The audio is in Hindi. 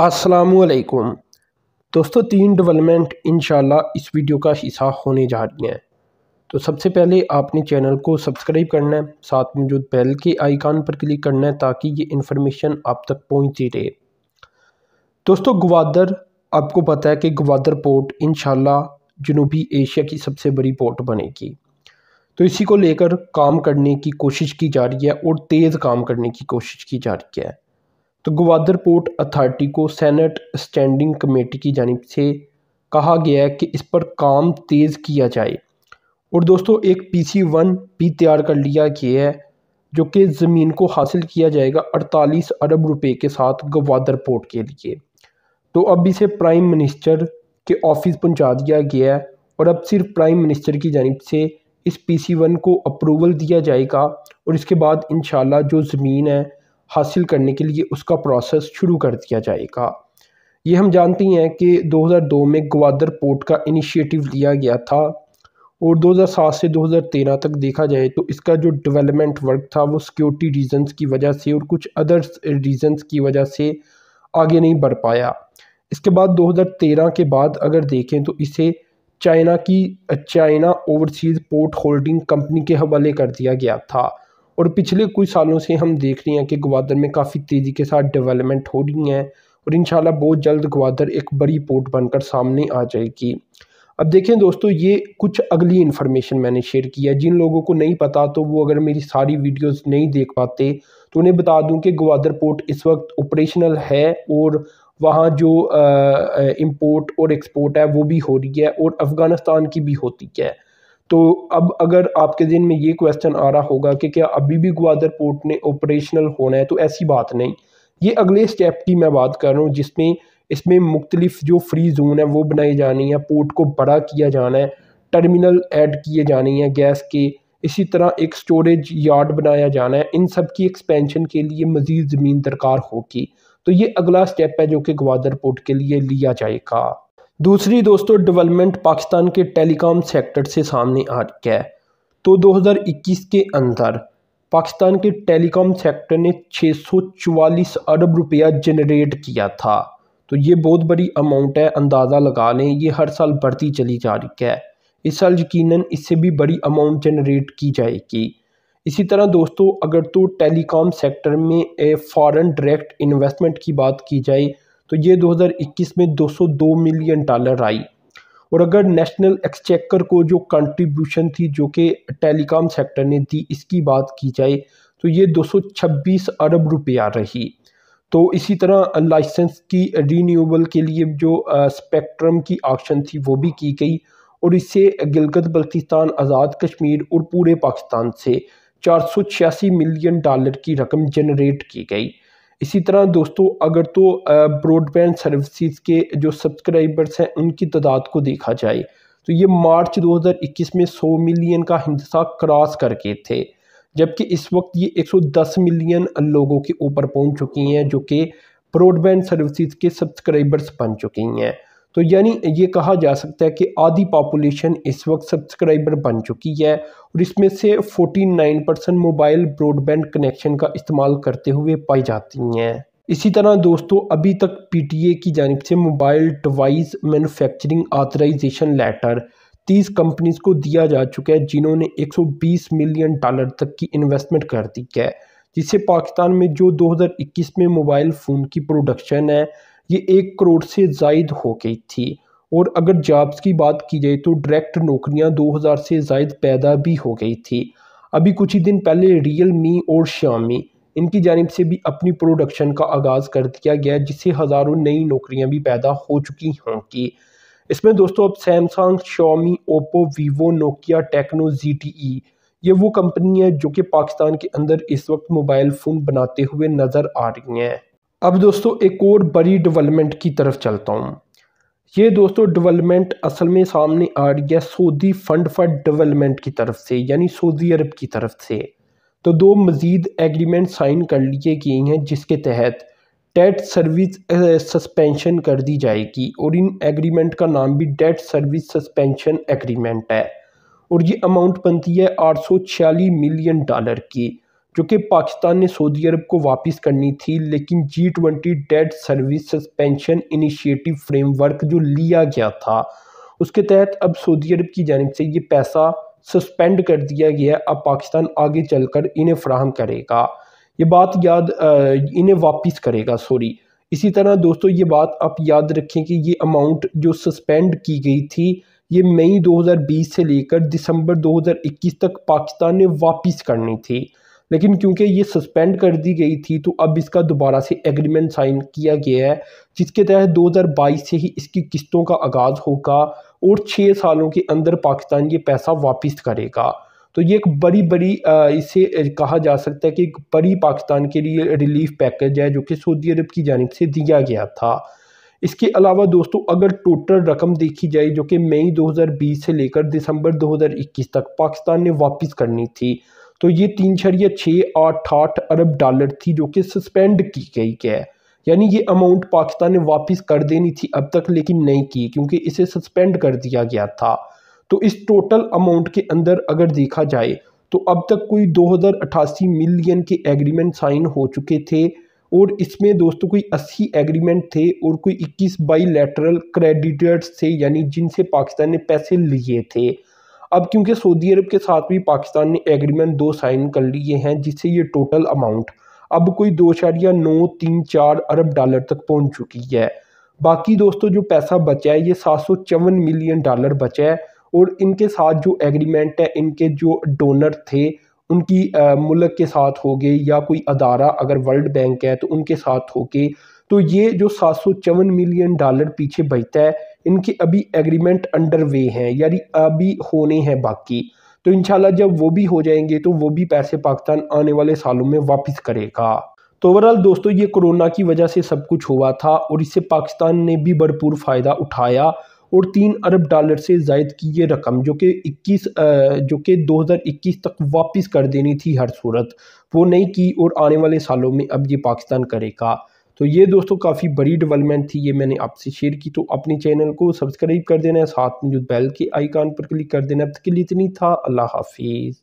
असलकुम दोस्तों तीन डेवलपमेंट इन इस वीडियो का हिस्सा होने जा रही हैं तो सबसे पहले आपने चैनल को सब्सक्राइब करना है साथ में जो बेल के आइकान पर क्लिक करना है ताकि ये इन्फॉर्मेशन आप तक पहुंचती रहे दोस्तों ग्वादर आपको पता है कि ग्वादर पोर्ट इन जनूबी एशिया की सबसे बड़ी पोर्ट बनेगी तो इसी को लेकर काम करने की कोशिश की जा रही है और तेज़ काम करने की कोशिश की जा रही है तो ग्वादर पोर्ट अथॉरिटी को सेनेट स्टैंडिंग कमेटी की जानब से कहा गया है कि इस पर काम तेज़ किया जाए और दोस्तों एक पी सी वन भी तैयार कर लिया गया है जो कि ज़मीन को हासिल किया जाएगा अड़तालीस अरब रुपए के साथ गवादर पोर्ट के लिए तो अब इसे प्राइम मिनिस्टर के ऑफिस पहुंचा दिया गया है और अब सिर्फ प्राइम मिनिस्टर की जानब से इस पी सी वन को अप्रूवल दिया जाएगा और इसके बाद इन जो ज़मीन है हासिल करने के लिए उसका प्रोसेस शुरू कर दिया जाएगा ये हम जानते हैं कि 2002 में ग्वादर पोर्ट का इनिशिएटिव लिया गया था और 2007 से 2013 तक देखा जाए तो इसका जो डेवलपमेंट वर्क था वो सिक्योरिटी रीजंस की वजह से और कुछ अदर्स रीजंस की वजह से आगे नहीं बढ़ पाया इसके बाद 2013 के बाद अगर देखें तो इसे चाइना की China overseas port holding company के हवाले कर दिया गया था और पिछले कुछ सालों से हम देख रहे हैं कि ग्वादर में काफ़ी तेज़ी के साथ डेवलपमेंट हो रही हैं और इन बहुत जल्द ग्वादर एक बड़ी पोर्ट बनकर सामने आ जाएगी अब देखें दोस्तों ये कुछ अगली इन्फॉर्मेशन मैंने शेयर की है जिन लोगों को नहीं पता तो वो अगर मेरी सारी वीडियोस नहीं देख पाते तो उन्हें बता दूं कि ग्वादर पोर्ट इस वक्त ऑपरेशनल है और वहाँ जो इंपोर्ट और एक्सपोर्ट है वो भी हो रही है और अफ़गानिस्तान की भी होती है तो अब अगर आपके दिन में ये क्वेश्चन आ रहा होगा कि क्या अभी भी ग्वादर पोर्ट ने ऑपरेशनल होना है तो ऐसी बात नहीं ये अगले स्टेप की मैं बात कर रहा हूँ जिसमें इसमें मुख्तलिफ जो फ्री जोन है वो बनाई जानी है पोर्ट को बड़ा किया जाना है टर्मिनल ऐड किए जाने हैं गैस के इसी तरह एक स्टोरेज यार्ड बनाया जाना है इन सब की एक्सपेंशन के लिए मज़ीद ज़मीन दरकार होगी तो ये अगला स्टेप है जो कि ग्वादर पोर्ट के लिए लिया जाएगा दूसरी दोस्तों डेवलपमेंट पाकिस्तान के टेलीकॉम सेक्टर से सामने आ चुका है तो 2021 के अंदर पाकिस्तान के टेलीकॉम सेक्टर ने 644 अरब रुपया जनरेट किया था तो ये बहुत बड़ी अमाउंट है अंदाज़ा लगा लें ये हर साल बढ़ती चली जा रही है इस साल यकीनन इससे भी बड़ी अमाउंट जनरेट की जाएगी इसी तरह दोस्तों अगर तो टेलीकॉम सेक्टर में फ़ॉरन डायरेक्ट इन्वेस्टमेंट की बात की जाए तो ये 2021 में 202 मिलियन डॉलर आई और अगर नेशनल एक्सचेकर को जो कंट्रीब्यूशन थी जो कि टेलीकॉम सेक्टर ने दी इसकी बात की जाए तो ये 226 अरब रुपया रही तो इसी तरह लाइसेंस की रीन्यूबल के लिए जो स्पेक्ट्रम की ऑक्शन थी वो भी की गई और इससे गिलगत बल्तिस्तान आज़ाद कश्मीर और पूरे पाकिस्तान से चार मिलियन डॉलर की रकम जनरेट की गई इसी तरह दोस्तों अगर तो ब्रॉडबैंड सर्विसेज के जो सब्सक्राइबर्स हैं उनकी तादाद को देखा जाए तो ये मार्च 2021 में 100 मिलियन का हिंसा क्रॉस करके थे जबकि इस वक्त ये 110 मिलियन लोगों के ऊपर पहुंच चुकी हैं जो कि ब्रॉडबैंड सर्विसेज के सब्सक्राइबर्स बन चुकी हैं तो यानी ये कहा जा सकता है कि आधी पॉपुलेशन इस वक्त सब्सक्राइबर बन चुकी है और इसमें से 49 परसेंट मोबाइल ब्रॉडबैंड कनेक्शन का इस्तेमाल करते हुए पाई जाती हैं इसी तरह दोस्तों अभी तक पीटीए की जानब से mobile device manufacturing authorisation letter तीस कंपनीज को दिया जा चुका है जिन्होंने 120 मिलियन डॉलर तक की इन्वेस्टमेंट कर दी है जिससे पाकिस्तान में जो 2021 में मोबाइल फ़ोन की प्रोडक्शन है ये एक करोड़ से जायद हो गई थी और अगर जॉब्स की बात की जाए तो डायरेक्ट नौकरियां 2000 से जायद पैदा भी हो गई थी अभी कुछ ही दिन पहले रियल मी और शामी इनकी जानब से भी अपनी प्रोडक्शन का आगाज़ कर दिया गया जिससे हज़ारों नई नौकरियां भी पैदा हो चुकी होंगी इसमें दोस्तों अब Samsung Xiaomi Oppo Vivo Nokia Tecno G T E ये वो कंपनी है जो कि पाकिस्तान के अंदर इस वक्त मोबाइल फ़ोन बनाते हुए नज़र आ रही हैं अब दोस्तों एक और बड़ी डेवलपमेंट की तरफ चलता हूँ ये दोस्तों डेवलपमेंट असल में सामने आ रही है सऊदी फंड फॉर डेवलपमेंट की तरफ से यानी सऊदी अरब की तरफ से तो दो मज़ीद एग्रीमेंट साइन कर लिए गए हैं जिसके तहत डेट सर्विस सस्पेंशन कर दी जाएगी और इन एग्रीमेंट का नाम भी डेट सर्विस सस्पेंशन एग्रीमेंट है और ये अमाउंट बनती है आठ सौ छियालीस मिलियन डॉलर की जो कि पाकिस्तान ने सऊदी अरब को वापस करनी थी लेकिन G twenty debt service suspension initiative framework जो लिया गया था उसके तहत अब सऊदी अरब की जानब से ये पैसा सस्पेंड कर दिया गया अब पाकिस्तान आगे चल कर इन्हें फ्राहम करेगा ये बात याद इन्हें वापस करेगा सॉरी इसी तरह दोस्तों ये बात आप याद रखें कि ये अमाउंट जो सस्पेंड की गई थी ये मई 2020 से लेकर दिसंबर 2021 तक पाकिस्तान ने वापस करनी थी लेकिन क्योंकि ये सस्पेंड कर दी गई थी तो अब इसका दोबारा से एग्रीमेंट साइन किया गया है जिसके तहत 2022 से ही इसकी किस्तों का आगाज़ होगा और छः सालों के अंदर पाकिस्तान ये पैसा वापस करेगा तो ये एक बड़ी बड़ी इसे कहा जा सकता है कि एक बड़ी पाकिस्तान के लिए रिलीफ पैकेज है जो कि सऊदी अरब की जानब से दिया गया था इसके अलावा दोस्तों अगर टोटल रकम देखी जाए जो कि मई 2020 से लेकर दिसंबर 2021 तक पाकिस्तान ने वापस करनी थी तो ये तीन शरिया छः आठ आठ अरब डॉलर थी जो कि सस्पेंड की गई है यानी ये अमाउंट पाकिस्तान ने वापस कर देनी थी अब तक लेकिन नहीं की क्योंकि इसे सस्पेंड कर दिया गया था तो इस टोटल अमाउंट के अंदर अगर देखा जाए तो अब तक कोई दो हज़ार मिलियन के एग्रीमेंट साइन हो चुके थे और इसमें दोस्तों कोई अस्सी एग्रीमेंट थे और कोई इक्कीस बाई लेटरल क्रेडिटर्स थे यानी जिनसे पाकिस्तान ने पैसे लिए थे अब क्योंकि सऊदी अरब के साथ भी पाकिस्तान ने एग्रीमेंट दो साइन कर लिए हैं जिससे ये टोटल अमाउंट अब कोई दो इशारिया नौ तीन चार अरब डॉलर तक पहुंच चुकी है बाकी दोस्तों जो पैसा बचा है ये सात सौ चौवन मिलियन डॉलर बचा है और इनके साथ जो एग्रीमेंट है इनके जो डोनर थे उनकी मुल्क के साथ हो गए या कोई अदारा अगर वर्ल्ड बैंक है तो उनके साथ हो गए तो ये जो सात सौ चौवन मिलियन डॉलर पीछे बचता है इनके अभी एग्रीमेंट अंडर वे हैं यानी अभी होने हैं बाकी तो इनशाला जब वो भी हो जाएंगे तो वो भी पैसे पाकिस्तान आने वाले सालों में वापस करेगा तो ओवरऑल दोस्तों ये कोरोना की वजह से सब कुछ हुआ था और इससे पाकिस्तान ने भी भरपूर फ़ायदा उठाया और तीन अरब डॉलर से जायद की ये रकम जो कि 21 जो कि 2021 तक वापस कर देनी थी हर सूरत वो नहीं की और आने वाले सालों में अब ये पाकिस्तान करेगा तो ये दोस्तों काफ़ी बड़ी डेवलपमेंट थी ये मैंने आपसे शेयर की तो अपने चैनल को सब्सक्राइब कर देना है साथ में जो बैल के आइकान पर क्लिक कर देना अब तक के लिए इतनी था अल्लाह हाफिज़